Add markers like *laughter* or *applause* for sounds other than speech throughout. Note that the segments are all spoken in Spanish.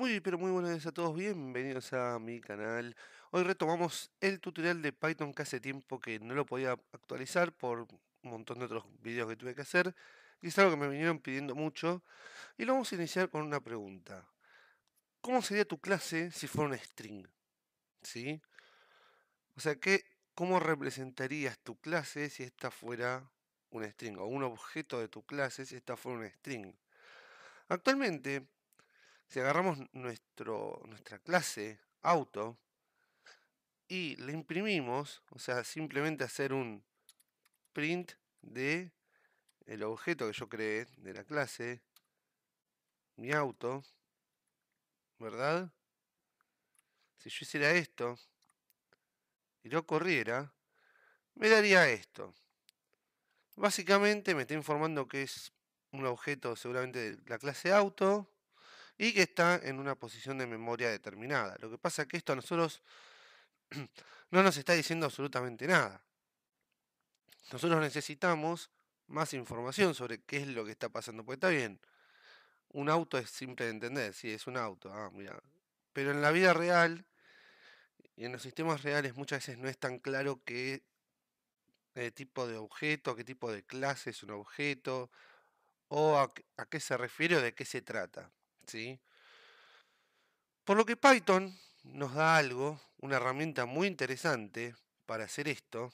Muy pero muy buenas a todos, bienvenidos a mi canal. Hoy retomamos el tutorial de Python que hace tiempo que no lo podía actualizar por un montón de otros videos que tuve que hacer. Y es algo que me vinieron pidiendo mucho. Y lo vamos a iniciar con una pregunta. ¿Cómo sería tu clase si fuera un string? ¿Sí? O sea, que, ¿cómo representarías tu clase si esta fuera un string? O un objeto de tu clase si esta fuera un string. Actualmente, si agarramos nuestro, nuestra clase auto y le imprimimos, o sea, simplemente hacer un print de el objeto que yo creé de la clase mi auto, ¿verdad? Si yo hiciera esto y lo corriera, me daría esto. Básicamente me está informando que es un objeto seguramente de la clase auto y que está en una posición de memoria determinada. Lo que pasa es que esto a nosotros *clears throat* no nos está diciendo absolutamente nada. Nosotros necesitamos más información sobre qué es lo que está pasando, porque está bien. Un auto es simple de entender, sí, es un auto, ah, mira. Pero en la vida real y en los sistemas reales muchas veces no es tan claro qué eh, tipo de objeto, qué tipo de clase es un objeto, o a, a qué se refiere o de qué se trata. Por lo que Python nos da algo, una herramienta muy interesante para hacer esto,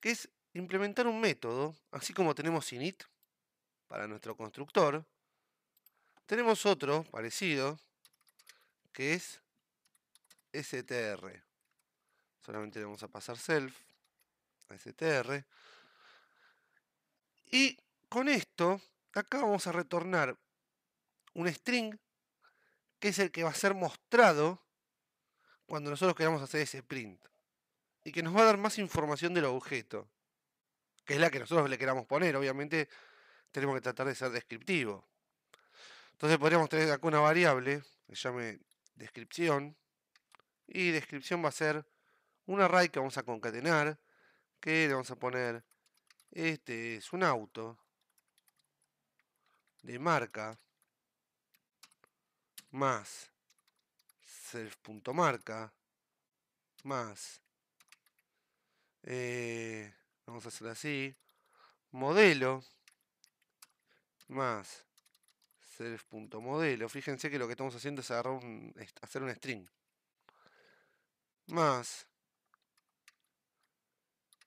que es implementar un método, así como tenemos init para nuestro constructor, tenemos otro parecido, que es str. Solamente le vamos a pasar self a str. Y con esto, acá vamos a retornar un string que es el que va a ser mostrado cuando nosotros queramos hacer ese print. Y que nos va a dar más información del objeto, que es la que nosotros le queramos poner. Obviamente tenemos que tratar de ser descriptivo. Entonces podríamos tener acá una variable que llame descripción. Y descripción va a ser un array que vamos a concatenar. Que le vamos a poner, este es un auto de marca más self.marca más eh, vamos a hacer así modelo más self.modelo fíjense que lo que estamos haciendo es agarrar un, hacer un string más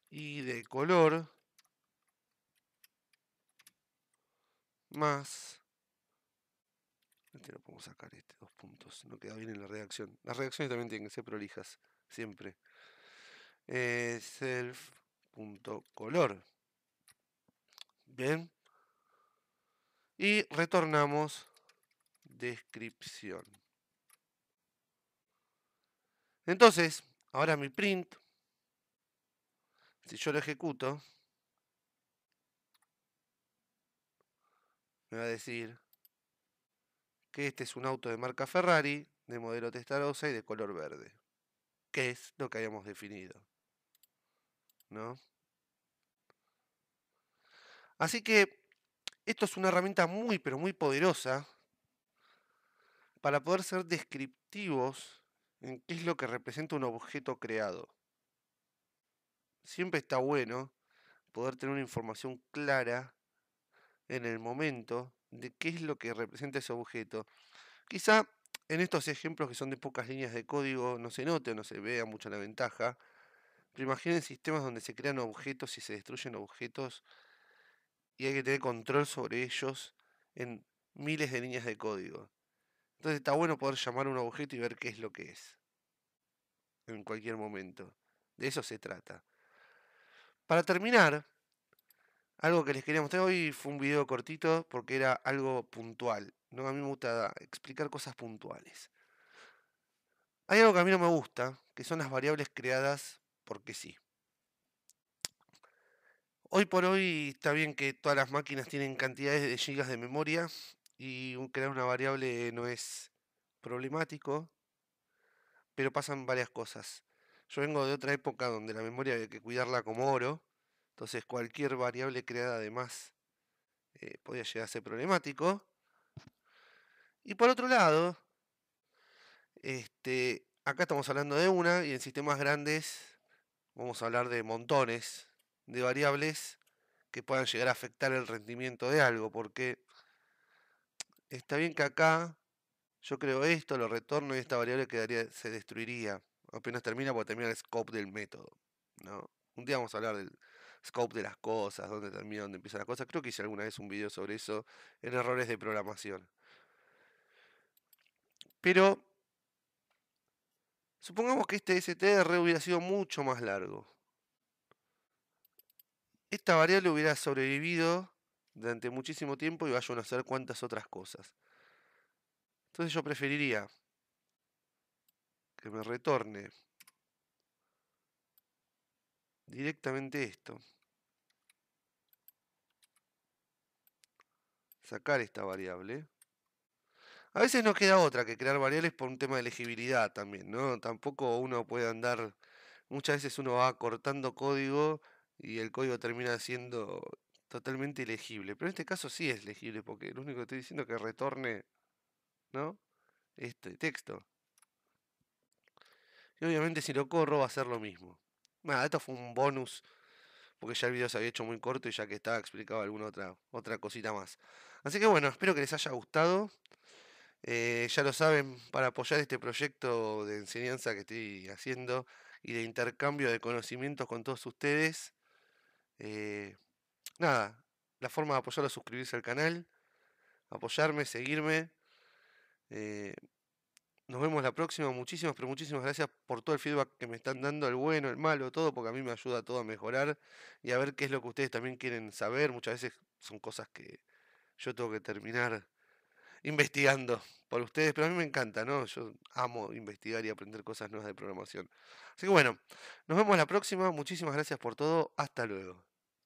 y de color más este lo podemos sacar, este, dos puntos. No queda bien en la redacción. Las redacciones también tienen que ser prolijas, siempre. self.color. Bien. Y retornamos descripción. Entonces, ahora mi print, si yo lo ejecuto, me va a decir que este es un auto de marca Ferrari, de modelo Testarossa y de color verde, que es lo que hayamos definido. ¿No? Así que esto es una herramienta muy, pero muy poderosa para poder ser descriptivos en qué es lo que representa un objeto creado. Siempre está bueno poder tener una información clara en el momento de qué es lo que representa ese objeto. Quizá en estos ejemplos que son de pocas líneas de código no se note o no se vea mucho la ventaja, pero imaginen sistemas donde se crean objetos y se destruyen objetos y hay que tener control sobre ellos en miles de líneas de código. Entonces está bueno poder llamar a un objeto y ver qué es lo que es. En cualquier momento. De eso se trata. Para terminar, algo que les quería mostrar hoy fue un video cortito porque era algo puntual. ¿no? A mí me gusta explicar cosas puntuales. Hay algo que a mí no me gusta, que son las variables creadas porque sí. Hoy por hoy está bien que todas las máquinas tienen cantidades de gigas de memoria y crear una variable no es problemático, pero pasan varias cosas. Yo vengo de otra época donde la memoria había que cuidarla como oro entonces cualquier variable creada además eh, podría llegar a ser problemático. Y por otro lado, este, acá estamos hablando de una y en sistemas grandes vamos a hablar de montones de variables que puedan llegar a afectar el rendimiento de algo, porque está bien que acá yo creo esto, lo retorno y esta variable quedaría, se destruiría. Apenas termina porque termina el scope del método. ¿no? Un día vamos a hablar del, scope de las cosas, dónde termina, dónde empieza la cosa. Creo que hice alguna vez un video sobre eso en errores de programación. Pero supongamos que este STR hubiera sido mucho más largo. Esta variable hubiera sobrevivido durante muchísimo tiempo y vaya a hacer saber cuántas otras cosas. Entonces yo preferiría que me retorne directamente esto. Sacar esta variable. A veces no queda otra que crear variables por un tema de elegibilidad también, ¿no? Tampoco uno puede andar... Muchas veces uno va cortando código y el código termina siendo totalmente legible Pero en este caso sí es legible porque lo único que estoy diciendo es que retorne, ¿no? Este texto. Y obviamente si lo corro va a ser lo mismo. Bueno, esto fue un bonus, porque ya el video se había hecho muy corto y ya que estaba explicado alguna otra, otra cosita más. Así que bueno, espero que les haya gustado. Eh, ya lo saben, para apoyar este proyecto de enseñanza que estoy haciendo y de intercambio de conocimientos con todos ustedes, eh, nada, la forma de apoyarlo es suscribirse al canal, apoyarme, seguirme. Eh, nos vemos la próxima. Muchísimas, pero muchísimas gracias por todo el feedback que me están dando, el bueno, el malo, todo, porque a mí me ayuda todo a mejorar y a ver qué es lo que ustedes también quieren saber. Muchas veces son cosas que yo tengo que terminar investigando por ustedes, pero a mí me encanta, ¿no? Yo amo investigar y aprender cosas nuevas de programación. Así que bueno, nos vemos la próxima. Muchísimas gracias por todo. Hasta luego.